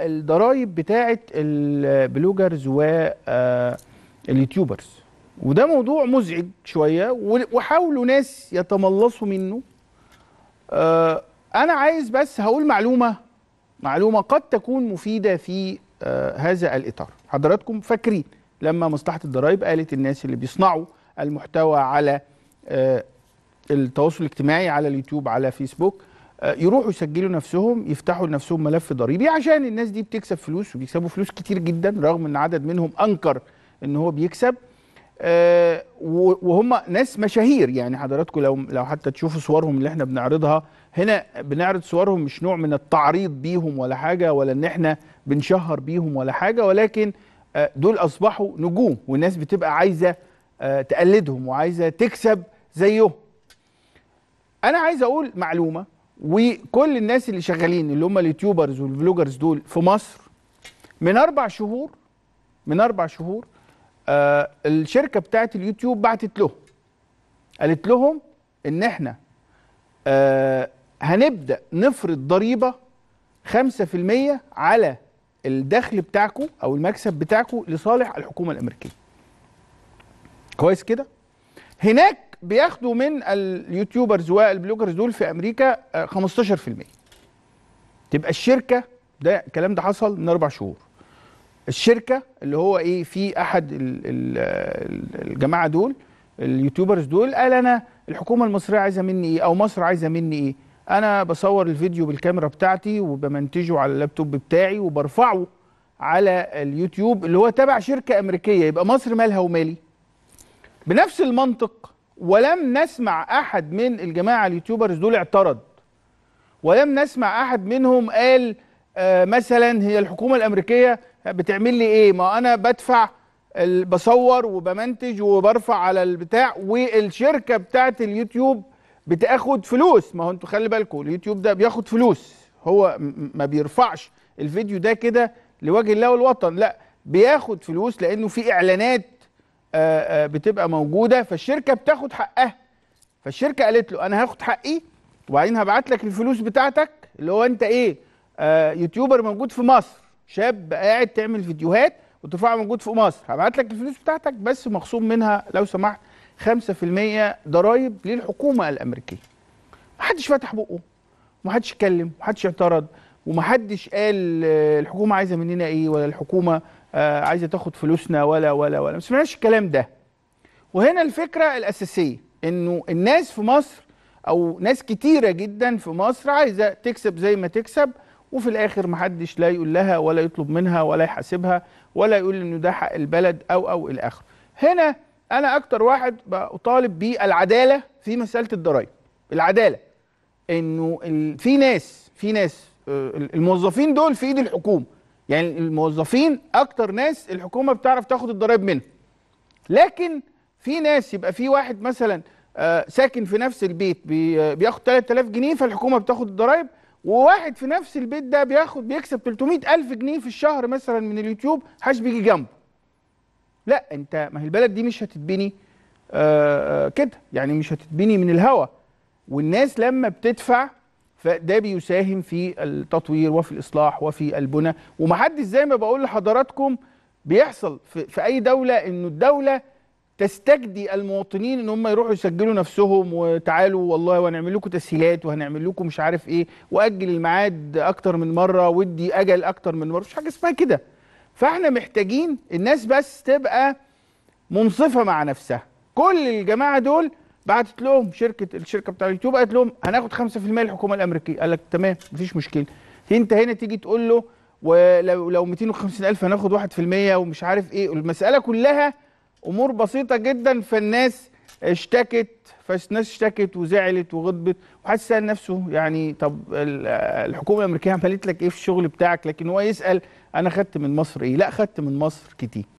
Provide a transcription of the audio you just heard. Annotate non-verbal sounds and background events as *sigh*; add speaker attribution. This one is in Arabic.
Speaker 1: الضرايب بتاعه البلوجرز واليوتيوبرز آه، وده موضوع مزعج شويه وحاولوا ناس يتملصوا منه آه، انا عايز بس هقول معلومه معلومه قد تكون مفيده في آه، هذا الاطار حضراتكم فاكرين لما مصلحه الضرايب قالت الناس اللي بيصنعوا المحتوى على التواصل الاجتماعي على اليوتيوب على فيسبوك آه، يروحوا يسجلوا نفسهم يفتحوا لنفسهم ملف ضريبي يعني عشان الناس دي بتكسب فلوس وبيكسبوا فلوس كتير جدا رغم ان عدد منهم انكر ان هو بيكسب آه، وهم ناس مشاهير يعني حضراتكم لو لو حتى تشوفوا صورهم اللي احنا بنعرضها هنا بنعرض صورهم مش نوع من التعريض بيهم ولا حاجه ولا ان احنا بنشهر بيهم ولا حاجه ولكن آه، دول اصبحوا نجوم والناس بتبقى عايزه تقلدهم وعايزه تكسب زيهم. انا عايز اقول معلومه وكل الناس اللي شغالين اللي هم اليوتيوبرز والفلوجرز دول في مصر من اربع شهور من اربع شهور آه الشركه بتاعت اليوتيوب بعتت لهم قالت لهم ان احنا آه هنبدا نفرض ضريبه 5% على الدخل بتاعكم او المكسب بتاعكم لصالح الحكومه الامريكيه. كويس كده؟ هناك بياخدوا من اليوتيوبرز والبلوجرز دول في امريكا 15% آه، تبقى الشركه ده الكلام ده حصل من اربع شهور الشركه اللي هو ايه في احد الجماعه دول اليوتيوبرز دول قال انا الحكومه المصريه عايزه مني ايه او مصر عايزه مني ايه انا بصور الفيديو بالكاميرا بتاعتي وبمنتجه على اللابتوب بتاعي وبرفعه على اليوتيوب اللي هو تبع شركه امريكيه يبقى مصر مالها ومالي بنفس المنطق ولم نسمع احد من الجماعه اليوتيوبرز دول اعترض ولم نسمع احد منهم قال آه، مثلا هي الحكومه الامريكيه بتعمل لي ايه ما انا بدفع بصور وبمنتج وبرفع على البتاع والشركه بتاعه اليوتيوب بتاخد فلوس ما هو انتوا خلي بالكم اليوتيوب ده بياخد فلوس هو ما بيرفعش الفيديو ده كده لوجه الله والوطن لا بياخد فلوس لانه في اعلانات آه، آه، بتبقى موجوده فالشركه بتاخد حقها فالشركه قالت له انا هاخد حقي وبعدين هبعت لك الفلوس بتاعتك اللي هو انت ايه آه يوتيوبر موجود في مصر شاب قاعد تعمل فيديوهات وترفعها موجود في مصر هبعت لك الفلوس بتاعتك بس مخصوم منها لو سمحت 5% ضرايب للحكومه الامريكيه محدش فتح بقه محدش اتكلم محدش اعترض ومحدش قال آه، الحكومه عايزه مننا ايه ولا الحكومه آه، عايزه تاخد فلوسنا ولا ولا ولا ما سمعناش الكلام ده وهنا الفكره الاساسيه انه الناس في مصر او ناس كتيره جدا في مصر عايزه تكسب زي ما تكسب وفي الاخر محدش لا يقول لها ولا يطلب منها ولا يحاسبها ولا يقول انه ده حق البلد او او الى اخره هنا انا اكتر واحد بطالب بالعداله في مساله الضرايب العداله انه في ناس في ناس آه، الموظفين دول في ايد الحكومه يعني الموظفين اكتر ناس الحكومه بتعرف تاخد الضرائب منه لكن في ناس يبقى في واحد مثلا آه، ساكن في نفس البيت آه، بياخد 3000 جنيه فالحكومه بتاخد الضرايب وواحد في نفس البيت ده بياخد بيكسب 300000 جنيه في الشهر مثلا من اليوتيوب حاش بيجي جنبه لا انت ما هي البلد دي مش هتتبني آه، كده يعني مش هتتبني من الهوا والناس لما بتدفع فده بيساهم في التطوير وفي الاصلاح وفي البنى ومحدش زي ما بقول لحضراتكم بيحصل في, في اي دوله انه الدوله تستجدي المواطنين ان هم يروحوا يسجلوا نفسهم وتعالوا والله وهنعمل لكم تسهيلات وهنعمل لكم مش عارف ايه واجل الميعاد اكتر من مره ودي اجل اكتر من مره مش حاجه اسمها كده فاحنا محتاجين الناس بس تبقى منصفه مع نفسها كل الجماعه دول بعتت لهم شركه الشركه بتاع اليوتيوب قالت لهم هناخد 5% للحكومه الامريكيه قال لك تمام مفيش مشكله انت هنا تيجي تقول له ولو لو 250000 هناخد 1% ومش عارف ايه المساله كلها امور بسيطه جدا فالناس اشتكت فالناس اشتكت وزعلت وغضبت وحد سال نفسه يعني طب الحكومه الامريكيه *laughs* عملت لك ايه في الشغل بتاعك لكن هو يسال انا خدت من مصر ايه لا خدت من مصر كتير